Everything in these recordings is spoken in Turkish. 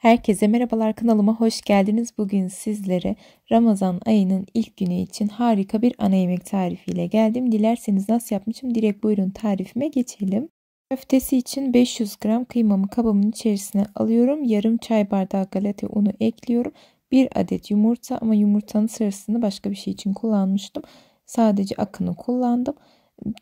Herkese merhabalar kanalıma hoş geldiniz. Bugün sizlere Ramazan ayının ilk günü için harika bir ana yemek tarifiyle geldim. Dilerseniz nasıl yapmışım direkt buyurun tarifime geçelim. Köftesi için 500 gram kıymamı kabımın içerisine alıyorum. Yarım çay bardağı galeta unu ekliyorum. bir adet yumurta ama yumurtanın sırasını başka bir şey için kullanmıştım. Sadece akını kullandım.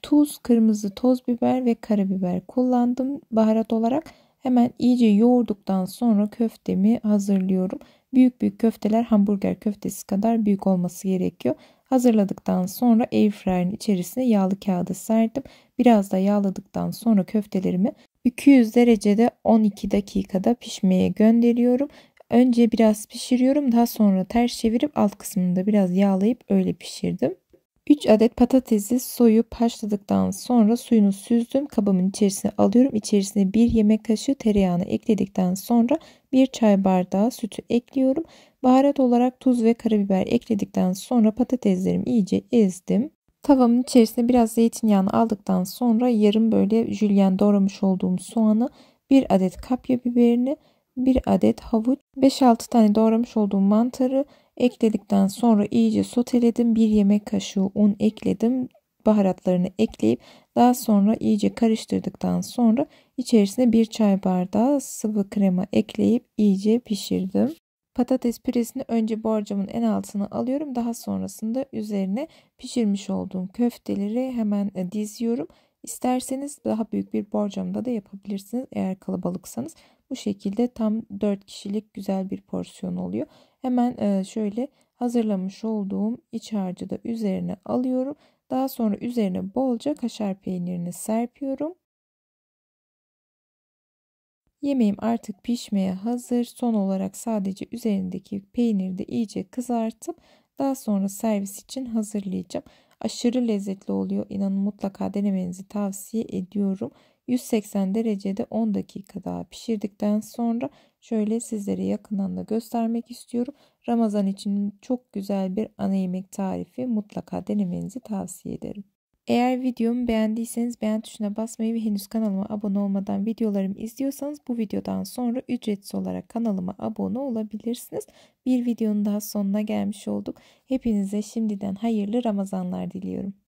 Tuz, kırmızı toz biber ve karabiber kullandım baharat olarak. Hemen iyice yoğurduktan sonra köftemi hazırlıyorum. Büyük büyük köfteler hamburger köftesi kadar büyük olması gerekiyor. Hazırladıktan sonra airfryer'in içerisine yağlı kağıdı serdim. Biraz da yağladıktan sonra köftelerimi 200 derecede 12 dakikada pişmeye gönderiyorum. Önce biraz pişiriyorum daha sonra ters çevirip alt kısmını da biraz yağlayıp öyle pişirdim. 3 adet patatesi soyup haşladıktan sonra suyunu süzdüm. Kabımın içerisine alıyorum. İçerisine 1 yemek kaşığı tereyağını ekledikten sonra 1 çay bardağı sütü ekliyorum. Baharat olarak tuz ve karabiber ekledikten sonra patateslerimi iyice ezdim. Tavamın içerisine biraz zeytinyağını aldıktan sonra yarım böyle jülyen doğramış olduğum soğanı, 1 adet kapya biberini, 1 adet havuç, 5-6 tane doğramış olduğum mantarı, Ekledikten sonra iyice soteledim. Bir yemek kaşığı un ekledim. Baharatlarını ekleyip daha sonra iyice karıştırdıktan sonra içerisine bir çay bardağı sıvı krema ekleyip iyice pişirdim. Patates püresini önce borcamın en altına alıyorum. Daha sonrasında üzerine pişirmiş olduğum köfteleri hemen e, diziyorum. İsterseniz daha büyük bir borcamda da yapabilirsiniz eğer kalabalıksanız. Bu şekilde tam 4 kişilik güzel bir porsiyon oluyor. Hemen e, şöyle hazırlamış olduğum iç harcı da üzerine alıyorum. Daha sonra üzerine bolca kaşar peynirini serpiyorum. Yemeğim artık pişmeye hazır. Son olarak sadece üzerindeki peyniri de iyice kızartıp daha sonra servis için hazırlayacağım. Aşırı lezzetli oluyor. İnanın mutlaka denemenizi tavsiye ediyorum. 180 derecede 10 dakika daha pişirdikten sonra şöyle sizlere yakından da göstermek istiyorum. Ramazan için çok güzel bir ana yemek tarifi mutlaka denemenizi tavsiye ederim. Eğer videomu beğendiyseniz beğen tuşuna basmayı ve henüz kanalıma abone olmadan videolarımı izliyorsanız bu videodan sonra ücretsiz olarak kanalıma abone olabilirsiniz. Bir videonun daha sonuna gelmiş olduk. Hepinize şimdiden hayırlı Ramazanlar diliyorum.